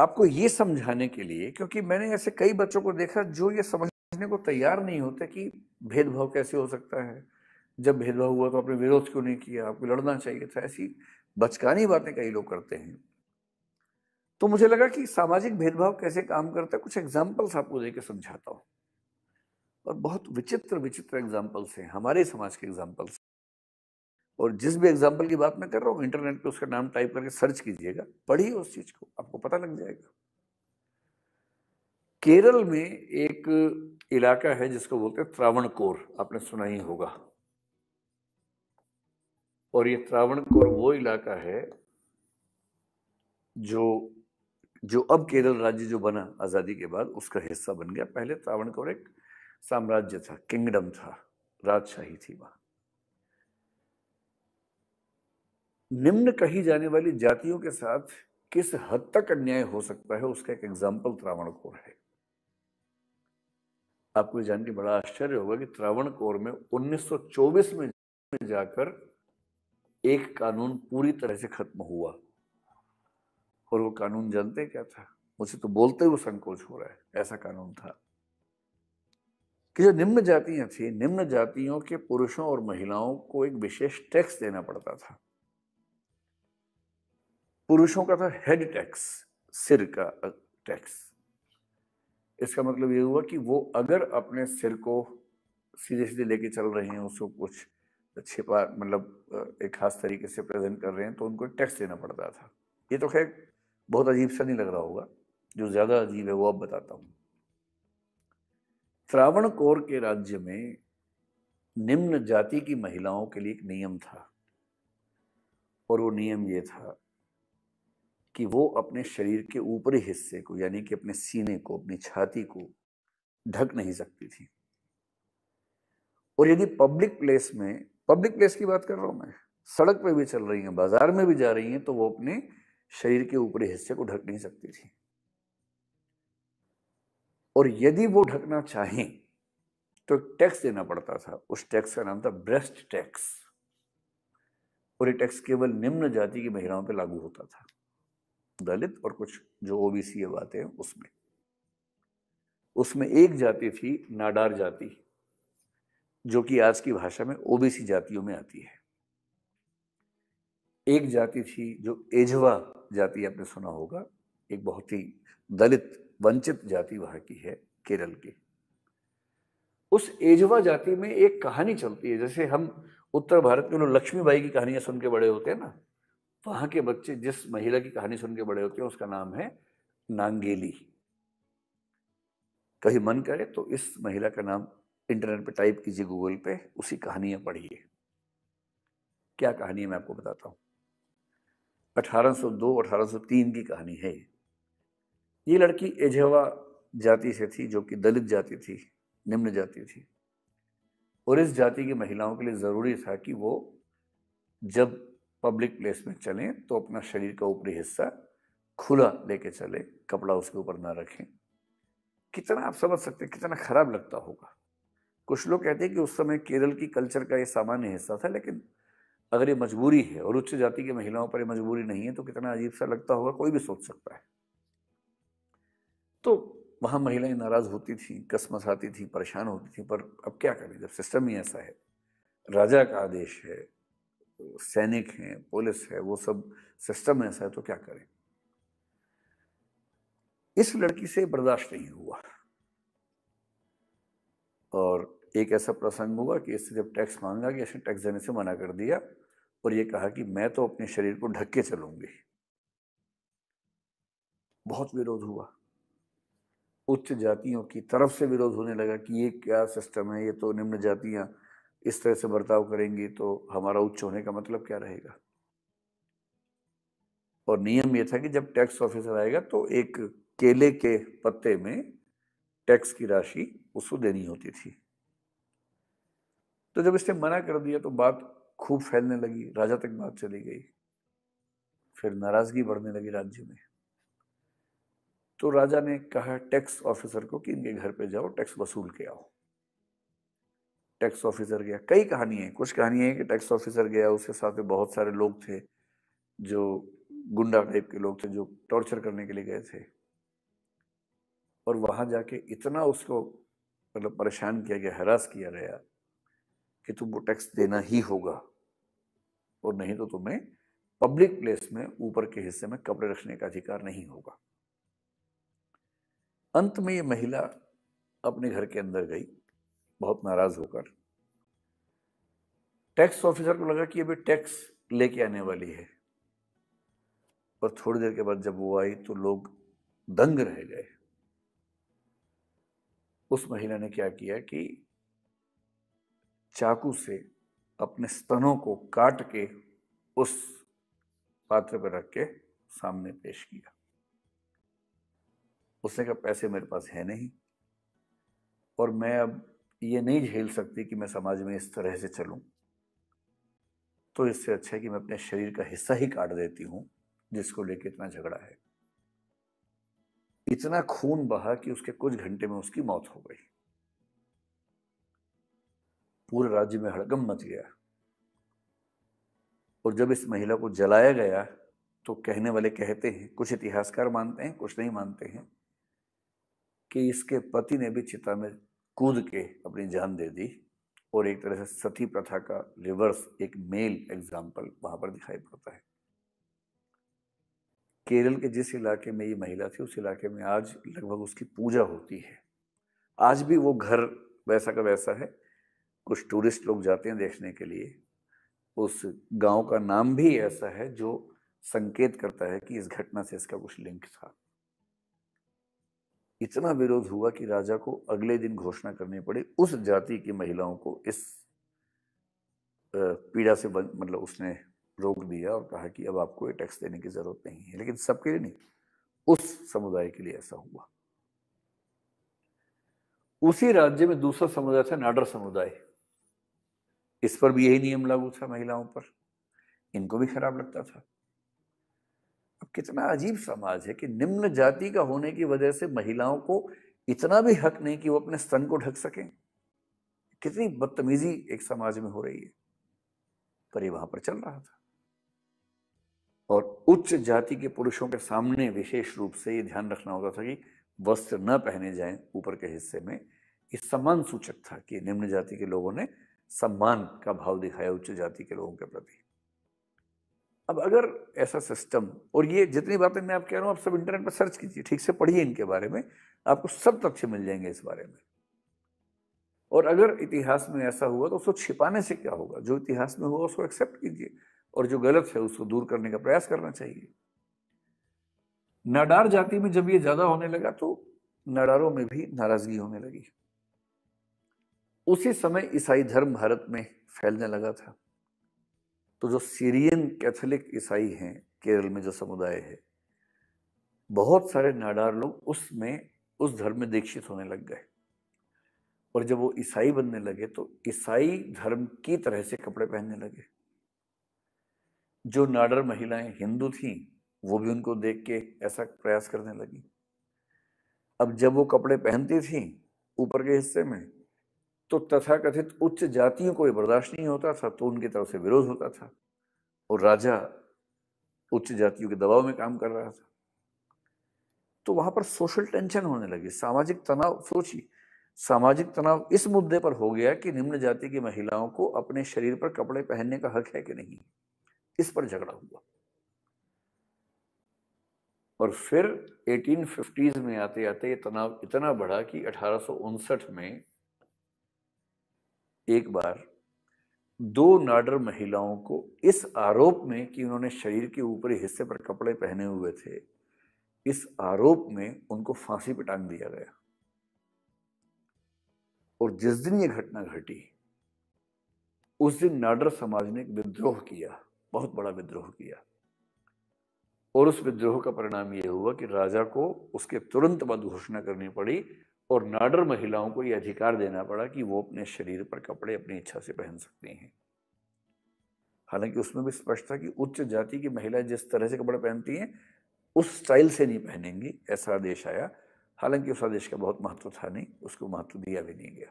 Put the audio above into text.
आपको ये समझाने के लिए क्योंकि मैंने ऐसे कई बच्चों को देखा जो ये समझने को तैयार नहीं होते कि भेदभाव कैसे हो सकता है जब भेदभाव हुआ तो आपने विरोध क्यों नहीं किया आपको लड़ना चाहिए था ऐसी बचकानी बातें कई लोग करते हैं तो मुझे लगा कि सामाजिक भेदभाव कैसे काम करता है कुछ एग्जाम्पल्स आपको देकर समझाता हूँ और बहुत विचित्र विचित्र एग्जाम्पल्स हैं हमारे समाज के एग्जाम्पल्स और जिस भी एग्जाम्पल की बात मैं कर रहा हूँ इंटरनेट पे उसका नाम टाइप करके सर्च कीजिएगा पढ़िए उस चीज को आपको पता लग जाएगा केरल में एक इलाका है जिसको बोलते हैं कोर आपने सुना ही होगा और ये त्रावणकोर वो इलाका है जो जो अब केरल राज्य जो बना आज़ादी के बाद उसका हिस्सा बन गया पहले त्रावणकोर एक साम्राज्य था किंगडम था राजशाही थी वहां निम्न कही जाने वाली जातियों के साथ किस हद तक अन्याय हो सकता है उसका एक एग्जाम्पल त्रावण कोर है आपको ये जानकर बड़ा आश्चर्य होगा कि त्रावण कोर में 1924 में जाकर एक कानून पूरी तरह से खत्म हुआ और वो कानून जानते क्या था मुझे तो बोलते हुए संकोच हो रहा है ऐसा कानून था कि जो निम्न जातियां थी निम्न जातियों के पुरुषों और महिलाओं को एक विशेष टैक्स देना पड़ता था पुरुषों का था हेड टैक्स सिर का टैक्स इसका मतलब ये हुआ कि वो अगर अपने सिर को सीधे सीधे लेके चल रहे हैं उसको कुछ छिपा मतलब एक खास तरीके से प्रेजेंट कर रहे हैं तो उनको टैक्स देना पड़ता था ये तो खैर बहुत अजीब सा नहीं लग रहा होगा जो ज़्यादा अजीब है वो अब बताता हूँ कोर के राज्य में निम्न जाति की महिलाओं के लिए एक नियम था और वो नियम ये था कि वो अपने शरीर के ऊपरी हिस्से को यानी कि अपने सीने को अपनी छाती को ढक नहीं सकती थी और यदि पब्लिक प्लेस में पब्लिक प्लेस की बात कर रहा हूं मैं सड़क पे भी चल रही हैं बाजार में भी जा रही हैं तो वो अपने शरीर के ऊपरी हिस्से को ढक नहीं सकती थी और यदि वो ढकना चाहें तो टैक्स देना पड़ता था उस टैक्स का नाम था ब्रेस्ट टैक्स और ये टैक्स केवल निम्न जाति की महिलाओं पर लागू होता था दलित और कुछ जो ओबीसी अब आते हैं उसमें उसमें एक जाति थी नाडार जाति जो कि आज की भाषा में ओबीसी जातियों में आती है एक जाति थी जो एजवा जाति आपने सुना होगा एक बहुत ही दलित वंचित जाति वहां की है केरल की उस एजवा जाति में एक कहानी चलती है जैसे हम उत्तर भारत में लोग लक्ष्मीबाई की कहानियां सुन के बड़े होते हैं ना वहां के बच्चे जिस महिला की कहानी सुन के बड़े होते हैं उसका नाम है नांगेली कहीं मन करे तो इस महिला का नाम इंटरनेट पे टाइप कीजिए गूगल पे उसी कहानियां पढ़िए क्या कहानी है मैं आपको बताता हूं 1802 1803 की कहानी है ये लड़की एजवा जाति से थी जो कि दलित जाति थी निम्न जाति थी और इस जाति की महिलाओं के लिए ज़रूरी था कि वो जब पब्लिक प्लेस में चलें तो अपना शरीर का ऊपरी हिस्सा खुला लेके चले कपड़ा उसके ऊपर ना रखें कितना आप समझ सकते हैं कितना खराब लगता होगा कुछ लोग कहते हैं कि उस समय केरल की कल्चर का ये सामान्य हिस्सा था लेकिन अगर ये मजबूरी है और उच्च जाति की महिलाओं पर ये मजबूरी नहीं है तो कितना अजीब सा लगता होगा कोई भी सोच सकता है तो वहाँ महिलाएं नाराज़ होती थी कसमस आती थी परेशान होती थी पर अब क्या करें जब सिस्टम ही ऐसा है राजा का आदेश है सैनिक हैं पुलिस है वो सब सिस्टम ऐसा है तो क्या करें इस लड़की से बर्दाश्त नहीं हुआ और एक ऐसा प्रसंग हुआ कि इससे जब टैक्स मांगा कि इसने टैक्स देने से मना कर दिया और ये कहा कि मैं तो अपने शरीर को ढक के चलूंगी बहुत विरोध हुआ उच्च जातियों की तरफ से विरोध होने लगा कि ये क्या सिस्टम है ये तो निम्न जातियां इस तरह से बर्ताव करेंगे तो हमारा उच्च होने का मतलब क्या रहेगा और नियम यह था कि जब टैक्स ऑफिसर आएगा तो एक केले के पत्ते में टैक्स की राशि उसको देनी होती थी तो जब इसने मना कर दिया तो बात खूब फैलने लगी राजा तक बात चली गई फिर नाराजगी बढ़ने लगी राज्य में तो राजा ने कहा टैक्स ऑफिसर को कि इनके घर पे जाओ टैक्स वसूल के आओ टैक्स ऑफिसर गया कई कहानी है कुछ कहानी है कि टैक्स ऑफिसर गया उसके साथ में बहुत सारे लोग थे जो गुंडा टाइप के लोग थे जो टॉर्चर करने के लिए गए थे और वहां जाके इतना उसको मतलब परेशान किया गया हरास किया गया कि तुमको टैक्स देना ही होगा और नहीं तो तुम्हें पब्लिक प्लेस में ऊपर के हिस्से में कपड़े रखने का अधिकार नहीं होगा अंत में ये महिला अपने घर के अंदर गई बहुत नाराज होकर टैक्स ऑफिसर को लगा कि अभी टैक्स लेके आने वाली है और थोड़ी देर के बाद जब वो आई तो लोग दंग रह गए उस महिला ने क्या किया कि चाकू से अपने स्तनों को काट के उस पात्र पर रख के सामने पेश किया उसने कहा पैसे मेरे पास है नहीं और मैं अब ये नहीं झेल सकती कि मैं समाज में इस तरह से चलूं तो इससे अच्छा है कि मैं अपने शरीर का हिस्सा ही काट देती हूं जिसको लेके इतना झगड़ा है इतना खून बहा कि उसके कुछ घंटे में उसकी मौत हो गई पूरे राज्य में हड़कम मच गया और जब इस महिला को जलाया गया तो कहने वाले कहते हैं कुछ इतिहासकार मानते हैं कुछ नहीं मानते हैं कि इसके पति ने भी चिता में कूद के अपनी जान दे दी और एक तरह से सती प्रथा का रिवर्स एक मेल एग्जाम्पल वहां पर दिखाई पड़ता है केरल के जिस इलाके में ये महिला थी उस इलाके में आज लगभग उसकी पूजा होती है आज भी वो घर वैसा का वैसा है कुछ टूरिस्ट लोग जाते हैं देखने के लिए उस गांव का नाम भी ऐसा है जो संकेत करता है कि इस घटना से इसका कुछ लिंक था इतना विरोध हुआ कि राजा को अगले दिन घोषणा करनी पड़ी उस जाति की महिलाओं को इस पीड़ा से मतलब उसने रोक दिया और कहा कि अब आपको ये टैक्स देने की जरूरत नहीं है लेकिन सबके लिए नहीं उस समुदाय के लिए ऐसा हुआ उसी राज्य में दूसरा समुदाय था नाडर समुदाय इस पर भी यही नियम लागू था महिलाओं पर इनको भी खराब लगता था कितना अजीब समाज है कि निम्न जाति का होने की वजह से महिलाओं को इतना भी हक नहीं कि वो अपने स्तन को ढक सकें कितनी बदतमीजी एक समाज में हो रही है पर ये वहां पर चल रहा था और उच्च जाति के पुरुषों के सामने विशेष रूप से ये ध्यान रखना होता था कि वस्त्र न पहने जाएं ऊपर के हिस्से में ये सम्मान सूचक था कि निम्न जाति के लोगों ने सम्मान का भाव दिखाया उच्च जाति के लोगों के प्रति अब अगर ऐसा सिस्टम और ये जितनी बातें मैं आप कह रहा हूँ आप सब इंटरनेट पर सर्च कीजिए ठीक से पढ़िए इनके बारे में आपको सब तथ्य मिल जाएंगे इस बारे में और अगर इतिहास में ऐसा हुआ तो उसको छिपाने से क्या होगा जो इतिहास में हुआ उसको एक्सेप्ट कीजिए और जो गलत है उसको दूर करने का प्रयास करना चाहिए नडार जाति में जब ये ज्यादा होने लगा तो नडारों में भी नाराजगी होने लगी उसी समय ईसाई धर्म भारत में फैलने लगा था तो जो सीरियन कैथोलिक ईसाई हैं केरल में जो समुदाय है बहुत सारे नाडार लोग उसमें उस धर्म में दीक्षित होने लग गए और जब वो ईसाई बनने लगे तो ईसाई धर्म की तरह से कपड़े पहनने लगे जो नाडर महिलाएं हिंदू थीं वो भी उनको देख के ऐसा प्रयास करने लगी अब जब वो कपड़े पहनती थीं ऊपर के हिस्से में तो तथाकथित उच्च जातियों को बर्दाश्त नहीं होता था तो उनकी तरफ से विरोध होता था और राजा उच्च जातियों के दबाव में काम कर रहा था तो वहां पर सोशल टेंशन होने लगी सामाजिक तनाव सोचिए सामाजिक तनाव इस मुद्दे पर हो गया कि निम्न जाति की महिलाओं को अपने शरीर पर कपड़े पहनने का हक है कि नहीं इस पर झगड़ा हुआ और फिर 1850s में आते आते ये तनाव इतना बढ़ा कि अठारह में एक बार दो नाडर महिलाओं को इस आरोप में कि उन्होंने शरीर के ऊपरी हिस्से पर कपड़े पहने हुए थे इस आरोप में उनको फांसी पे टांग दिया गया और जिस दिन यह घटना घटी उस दिन नाडर समाज ने एक विद्रोह किया बहुत बड़ा विद्रोह किया और उस विद्रोह का परिणाम यह हुआ कि राजा को उसके तुरंत बाद घोषणा करनी पड़ी और नाडर महिलाओं को यह अधिकार देना पड़ा कि वो अपने शरीर पर कपड़े अपनी इच्छा से पहन सकती हैं हालांकि उसमें भी स्पष्ट था कि उच्च जाति की महिलाएं जिस तरह से कपड़े पहनती हैं उस स्टाइल से नहीं पहनेंगी ऐसा आदेश आया हालांकि उस आदेश का बहुत महत्व था नहीं उसको महत्व दिया भी नहीं गया